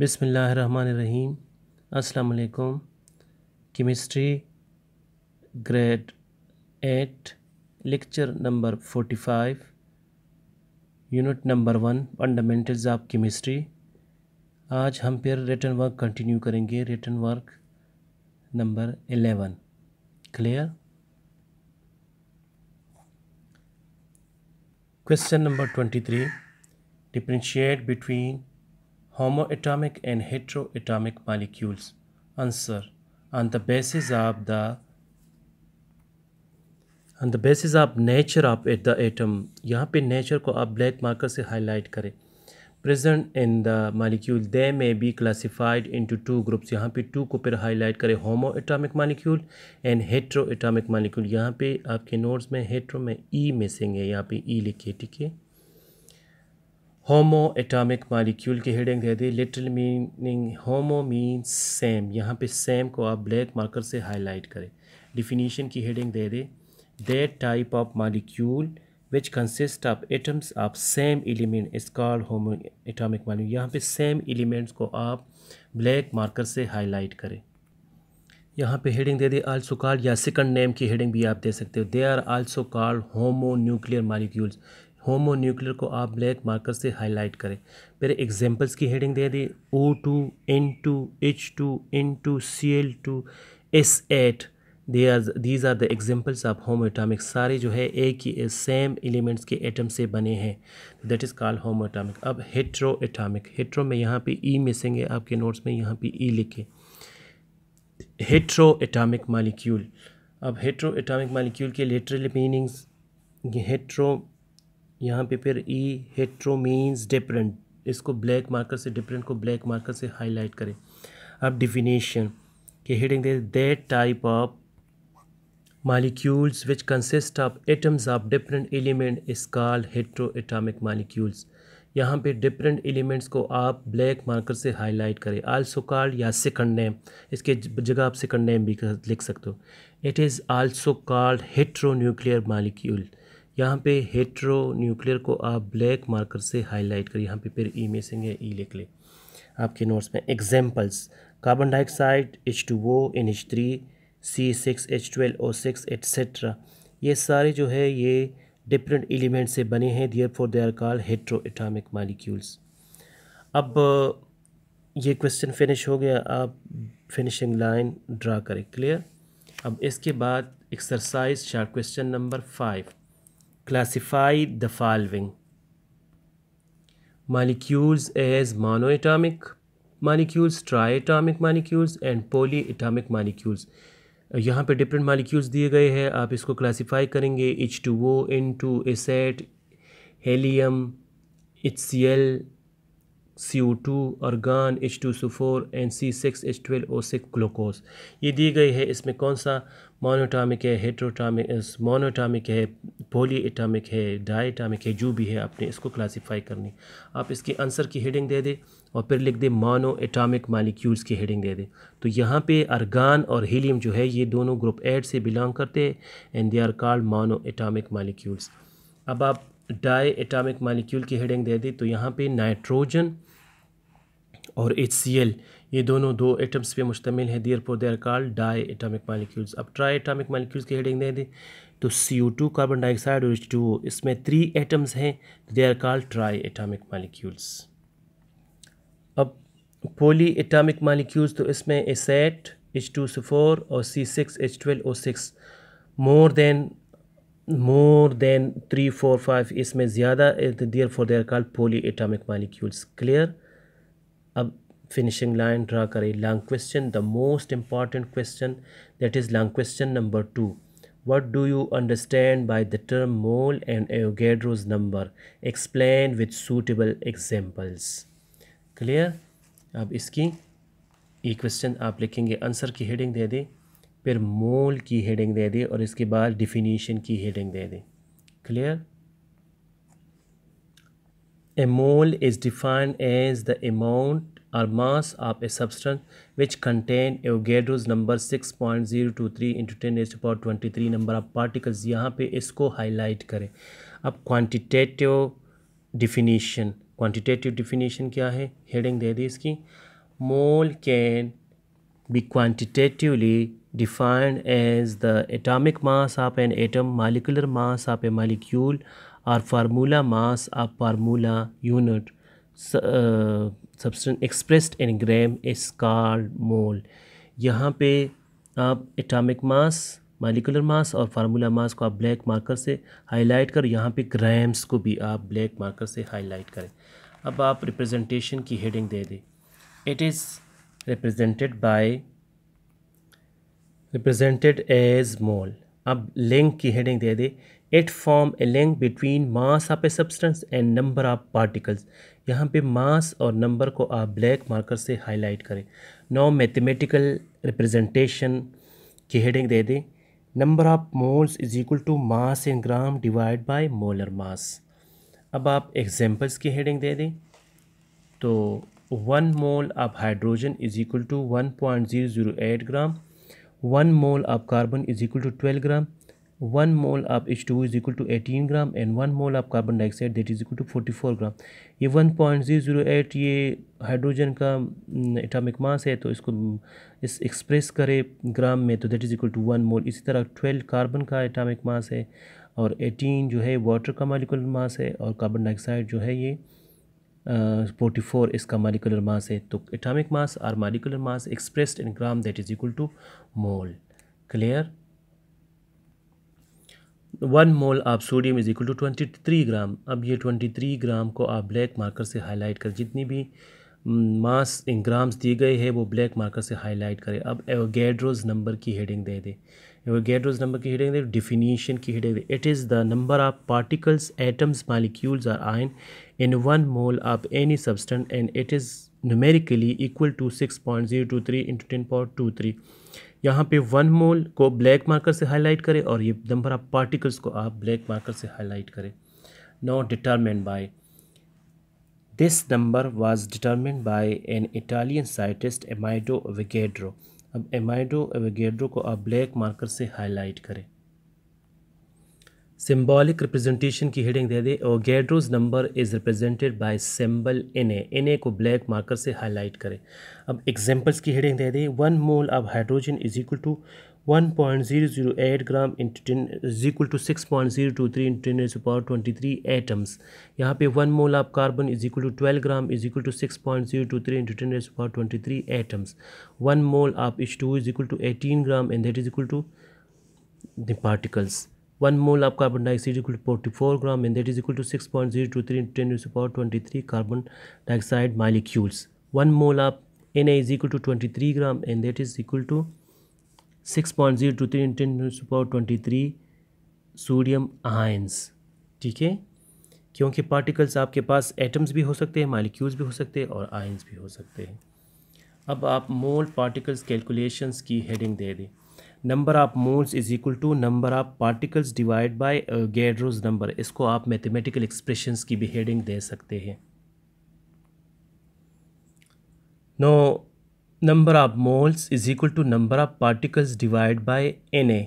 बिसमीम अस्सलाम chemistry grade eight lecture number forty five unit number one fundamentals of chemistry आज हम फिर रिटर्न वर्क कंटिन्यू करेंगे written work number eleven clear question number twenty three differentiate between homoatomic and heteroatomic molecules answer on the basis of the on the basis of nature of at the atom यहाँ पे nature को आप black marker से highlight करें present in the molecule they may be classified into groups यहाँ पे two को फिर हाईलाइट करें homo atomic molecule and hetero atomic molecule यहाँ पे आपके नोट्स में हेट्रो में ई e मिसिंग है यहाँ पे ई e लिखिए ठीक है होमो एटॉमिक मालिक्यूल की हेडिंग दे दी literal meaning homo mean same यहाँ पे सेम को आप ब्लैक मार्कर से हाईलाइट करें डिफिनीशन की हेडिंग दे दे that type of molecule which consist of atoms of same element is called homoatomic molecule यहाँ पे सेम एलिमेंट्स को आप ब्लैक मार्कर से हाईलाइट करें यहाँ पे हेडिंग दे दे आल्सो कॉल्ड या सेकंड नेम की हेडिंग भी आप दे सकते हो they are also called homonuclear molecules homonuclear को आप ब्लैक मार्कर से हाईलाइट करें मेरे एग्जाम्पल्स की हेडिंग दे दी O two N two H two N two C L two S eight they are these are the examples of homoatomic सारे जो है एक ही सेम एलिमेंट्स के एटम से बने हैं दैट इज़ कॉल्ड होमोटामिक अब हेट्रो एटामिक हेट्रो में यहाँ पे ई e मिसिंग है आपके नोट्स में यहाँ पे ई लिखे हेट्रो एटामिक मालिक्यूल अब हेट्रो एटामिक मालिक्यूल के लिटरल मीनिंग्स हेट्रो यहाँ पे फिर ई हेट्रो मीन्स डिफरेंट इसको ब्लैक मार्कर से डिफरेंट को ब्लैक मार्कर से हाईलाइट करें अब डिफिनेशन के हेडिंग दे that type of molecules which consist of atoms of different element is call heteroatomic molecules यहाँ पे डिफरेंट एलिमेंट्स को आप ब्लैक मार्कर से हाईलाइट करें आल्सो कॉल्ड या सेकंड नेम इसके जगह आप सेकंड नेम भी लिख सकते हो it is also called heteronuclear molecule यहाँ पे हेट्रो न्यूक्लियर को आप ब्लैक मार्कर से हाईलाइट करिए यहाँ पे फिर ई e e में है ई लिख ले आपके नोट्स में examples carbon dioxide H two O N H three C six H twelve O six etcetera ये सारे जो है ये डिफरेंट एलिमेंट से बने हैं therefore they are call heteroatomic molecules अब ये क्वेश्चन फिनिश हो गया आप फिनिशिंग लाइन ड्रा करें क्लियर अब इसके बाद exercise short question number five classify the following molecules as monoatomic molecules triatomic molecules and polyatomic molecules यहाँ पे डिफरेंट मालिक्यूल्स दिए गए हैं आप इसको क्लासिफाई करेंगे H two O N two एसेट helium H C L CO2 argon H2SO4 and C6H12O6 glucose ये दी गई है इसमें कौन सा मोनोटामिक है हेट्रोटामिक मोनोटामिक है पोली एटामिक है डाईटामिक है जो भी है आपने इसको क्लासीफाई करनी आप इसके आंसर की हेडिंग दे दें और फिर लिख दें मोनो एटामिक मालिक्यूल्स की हेडिंग दे दें तो यहाँ पे अर्गान और हीलियम जो है ये दोनों ग्रुप एड से बिलोंग करते हैं and they are called monoatomic molecules अब आप डाई एटामिक मालिक्यूल की हेडिंग दे दी तो यहाँ पे नाइट्रोजन और एच ये दोनों दो एटम्स पे मुश्तमिल है therefore they're call diatomic molecules अब ट्राई एटामिक मालिक्यूल्स की हेडिंग दे दें तो C U two carbon dioxide और एच टू इसमें थ्री एटम्स हैं they're call triatomic molecules अब पोली एटामिक मालिक्यूल्स तो इसमें ए सेट एच टू से फोर और C six H twelve O six more than more than three four five इसमें ज़्यादा देयर फॉर देयर कॉल पोली एटामिक मालिक्यूल्स क्लियर अब फिनिशिंग लाइन ड्रा करें long question the most important question that is long question number two what do you understand by the term mole and avogadro's number explain with suitable examples clear अब इसकी ये question आप लिखेंगे answer की heading दे दें फिर मोल की हेडिंग दे दें और इसके बाद डिफिनीशन की हेडिंग दे दें clear A mole is defined as the amount or mass of a substance which contain Avogadro's number 6.023 into 10 raised to power 23 number of particles यहाँ पे इसको हाईलाइट करें अब क्वांटिटेटिव डिफिनीशन क्वांटिटेटिव डिफिनीशन क्या है हेडिंग दे दी इसकी mole can be quantitatively defined as the atomic mass of an atom, molecular mass of a molecule, और formula mass of formula unit substance expressed in gram is is मोल यहाँ पे आप atomic mass molecular mass और formula मास को आप black marker से highlight कर यहाँ पे ग्राम्स को भी आप ब्लैक मार्कर से हाईलाइट करें अब आप रिप्रेजेंटेशन की हेडिंग दे दें it is represented by represented as mole अब लिंक की हेडिंग दे दें it form a link between mass of a substance and number of particles यहाँ पे मास और नंबर को आप ब्लैक मार्कर से हाईलाइट करें नौ मैथमेटिकल रिप्रेजेंटेशन की हेडिंग दे दें number of moles is equal to mass in gram divide by molar mass अब आप एग्जांपल्स की हेडिंग दे दें तो one mole of hydrogen is equal to one point zero zero eight gram one mole of carbon is equal to twelve gram one mole of H two is equal to eighteen gram and one mole of carbon dioxide that is equal to forty four gram ये one point zero zero eight ये hydrogen का atomic mass है तो इसको इस express करें gram में तो that is equal to one mole इसी तरह ट्वेल्व कार्बन का एटॉमिक मास है और एटीन जो है वाटर का मालिकुलर मास है और कार्बन डाइऑक्साइड जो है ये फोर्टी फोर इसका मालिकुलर मास है तो एटॉमिक मास और molecular mass expressed in gram that is equal to mole clear one mole आप sodium is equal to twenty three gram अब ये ट्वेंटी थ्री ग्राम को आप ब्लैक मार्कर से हाईलाइट कर जितनी भी मास इन ग्राम्स दिए गए हैं वो ब्लैक मार्कर से हाईलाइट करें अब एवोगेड्रोज नंबर की हेडिंग दे दें एवोगेड्रोज नंबर की हेडिंग दे डिफिनीशन की हेडिंग दे it is the number of particles atoms molecules or ion in one mole of any substance and it is numerically equal to six point zero two three into ten point two three यहाँ पे one मोल को black marker से highlight करें और ये number of particles को आप black marker से हाईलाइट करें now determined by this number was determined by an Italian scientist Amedeo Avogadro अब एमाइडो वगेड्रो को आप ब्लैक मार्कर से हाईलाइट करें सिम्बॉलिक रिप्रेजेंटेशन की हेडिंग दे दे और is represented by symbol by A N A को ब्लैक मार्कर से हाईलाइट करें अब एग्जांपल्स की हेडिंग दे दे one mole of hydrogen is equal to 1.008 gram into ten is equal to six point zero two three into ten is power twenty three atoms यहाँ पे one mole of carbon is equal to twelve gram is equal to six point zero two three into ten power twenty three atoms one mole of H two is equal to eighteen gram and that is equal to the particles one mole of carbon dioxide equal to forty four gram and that is equal to six point zero two three ten to power twenty three carbon dioxide molecules one mole of N two is equal to 23 gram and that is equal to 6.023 ten to power twenty three sodium ions ठीक है क्योंकि particles आपके पास atoms भी हो सकते हैं molecules भी हो सकते हैं और आयंस भी हो सकते हैं अब आप मोल पार्टिकल्स कैलकुलेशंस की हेडिंग दे दें number of moles is equal to number of particles divide by Avogadro's number इसको आप मैथमेटिकल एक्सप्रेशंस की भी हेडिंग दे सकते हैं now number of moles is equal to number of particles divide by N A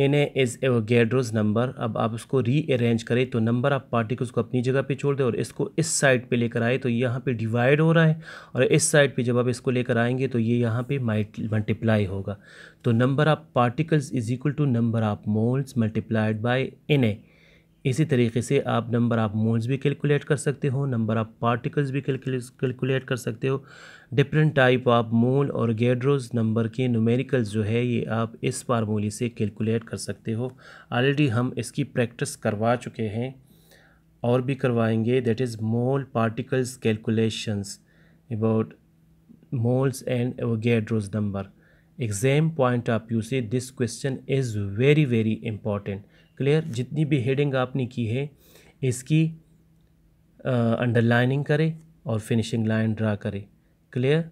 N A is Avogadro's number अब आप उसको रीअरेंज करें तो नंबर ऑफ पार्टिकल्स को अपनी जगह पे छोड़ दें और इसको इस साइड पे लेकर आए तो यहाँ पे डिवाइड हो रहा है और इस साइड पे जब आप इसको लेकर आएंगे तो ये यह यहाँ पे मल्टीप्लाई होगा तो number of particles is equal to number of moles multiplied by N A इसी तरीके से आप नंबर ऑफ़ मोल्स भी कैलकुलेट कर सकते हो नंबर ऑफ़ पार्टिकल्स भी कैलकुलेट कर सकते हो डिफरेंट टाइप ऑफ मोल और गेड्रोज नंबर के नुमेरिकल्स जो है ये आप इस फार्मूले से कैलकुलेट कर सकते हो ऑलरेडी हम इसकी प्रैक्टिस करवा चुके हैं और भी करवाएंगे that is mole particles calculations about moles and Avogadro's number exam point of view से this question is very very important clear जितनी भी हेडिंग आपने की है इसकी अंडरलाइनिंग uh, करें और फिनिशिंग लाइन ड्रा करें क्लियर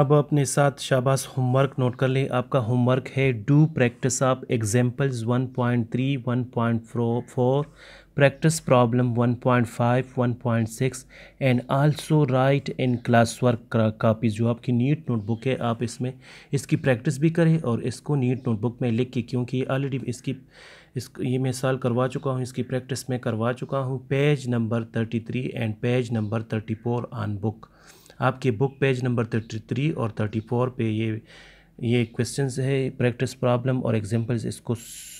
अब अपने साथ शाबाश होमवर्क नोट कर लें आपका होमवर्क है do practice of examples 1.3, 1.4, practice problem 1.5 1.6 and also write in class work copy जो आपकी नीट नोटबुक है आप इसमें इसकी प्रैक्टिस भी करें और इसको नीट नोटबुक में लिख के क्योंकि ऑलरेडी इसकी इस ये मैं साल करवा चुका हूँ इसकी प्रैक्टिस में करवा चुका हूँ page number thirty three and page number thirty four on book आपके book page number thirty three और थर्टी फोर पे ये ये क्वेश्चंस है प्रैक्टिस प्रॉब्लम और एग्जांपल्स इसको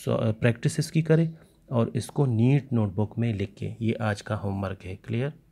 प्रैक्टिस इसकी करें और इसको नीट नोटबुक में लिख के ये आज का होमवर्क है क्लियर